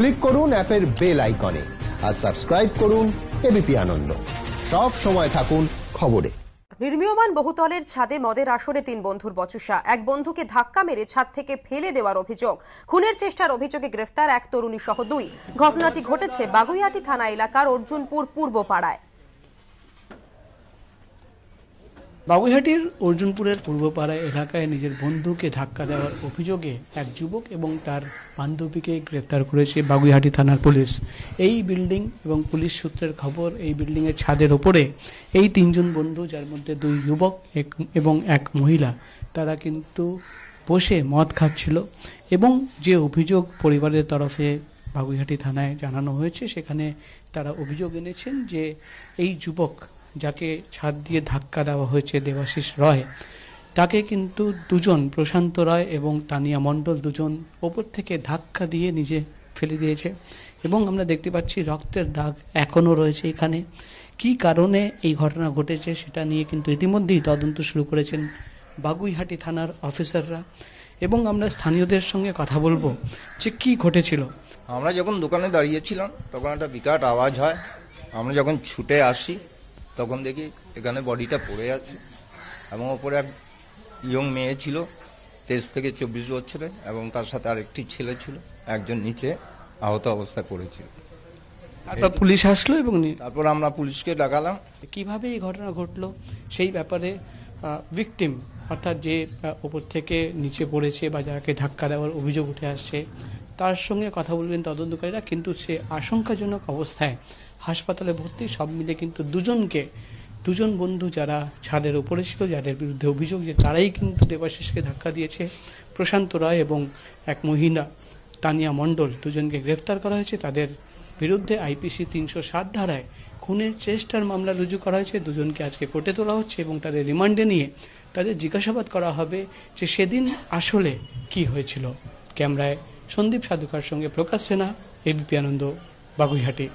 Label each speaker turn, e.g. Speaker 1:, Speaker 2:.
Speaker 1: click করুন অ্যাপের bell আইকনে আর সাবস্ক্রাইব করুন এবিপি আনন্দ সব সময় থাকুন খবরে
Speaker 2: নির্মীয়মান বহুতলের ছাদে মদের আসরে তিন বন্ধুর বচসা এক বন্ধুকে ধাক্কা মেরে ছাদ থেকে ফেলে দেওয়ার অভিযোগ খুনের চেষ্টার অভিযোগে গ্রেফতার এক তরুণী সহ দুই ঘটনাটি ঘটেছে বাগুইয়াটি থানা এলাকার অর্জুনপুর পূর্ব পাড়ায়
Speaker 3: বাগুইহাটির অর্জুনপুরের পূর্বপাড়া এলাকায় নিজের বন্ধুকে ধাক্কা দেওয়ার অভিযোগে এক যুবক এবং তার বান্ধবীকে গ্রেফতার করেছে বাগুইহাটি থানার পুলিশ এই বিল্ডিং এবং পুলিশ সূত্রের খবর এই বিল্ডিংয়ের ছাদের ওপরে এই তিনজন বন্ধু যার মধ্যে দুই যুবক এক এবং এক মহিলা তারা কিন্তু বসে মদ খাচ্ছিল এবং যে অভিযোগ পরিবারের তরফে বাগুইহাটি থানায় জানানো হয়েছে সেখানে তারা অভিযোগ এনেছেন যে এই যুবক যাকে ছাদ দিয়ে ধাক্কা দেওয়া হয়েছে দেবাশিস রয় তাকে কিন্তু দুজন প্রশান্ত রয় এবং তানিয়া মণ্ডল দুজন ওপর থেকে ধাক্কা দিয়ে নিজে ফেলে দিয়েছে এবং আমরা দেখতে পাচ্ছি রক্তের দাগ এখনও রয়েছে এখানে কি কারণে এই ঘটনা ঘটেছে সেটা নিয়ে কিন্তু ইতিমধ্যেই তদন্ত শুরু করেছেন বাগুইহাটি থানার অফিসাররা এবং আমরা স্থানীয়দের সঙ্গে কথা বলবো যে কি ঘটেছিল
Speaker 1: আমরা যখন দোকানে দাঁড়িয়েছিলাম তখন একটা বিকাট আওয়াজ হয় আমরা যখন ছুটে আসি তখন দেখি এখানে বডিটা পড়ে আছে এবং ওপরে এক ইয়ং মেয়ে ছিল তেইশ থেকে চব্বিশ বছরে এবং তার সাথে আরেকটি ছেলে ছিল একজন নিচে আহত অবস্থা করেছিল পুলিশ আসলো এবং তারপর আমরা পুলিশকে ডাকালাম
Speaker 3: কিভাবে এই ঘটনা ঘটলো সেই ব্যাপারে ভিকটিম অর্থাৎ যে ওপর থেকে নিচে পড়েছে বা যাকে ধাক্কা দেওয়ার অভিযোগ উঠে আসছে তার সঙ্গে কথা বলবেন তদন্তকারীরা কিন্তু সে আশঙ্কাজনক অবস্থায় হাসপাতালে ভর্তি সব মিলে কিন্তু দুজনকে দুজন বন্ধু যারা ছাদের উপরে ছিল যাদের বিরুদ্ধে অভিযোগ যে তারাই কিন্তু দেবাশিসকে ধাক্কা দিয়েছে প্রশান্ত রায় এবং এক মহিলা তানিয়া মণ্ডল দুজনকে গ্রেফতার করা হয়েছে তাদের বিরুদ্ধে আইপিসি তিনশো সাত ধারায় খুনের চেষ্টার মামলা রুজু করা হয়েছে দুজনকে আজকে কোর্টে তোলা হচ্ছে এবং তাদের রিমান্ডে নিয়ে তাদের জিজ্ঞাসাবাদ করা হবে যে সেদিন আসলে কি হয়েছিল ক্যামেরায় সন্দীপ সাধুকার সঙ্গে প্রকাশ সেনা এবিপি আনন্দ বাগুইহাটি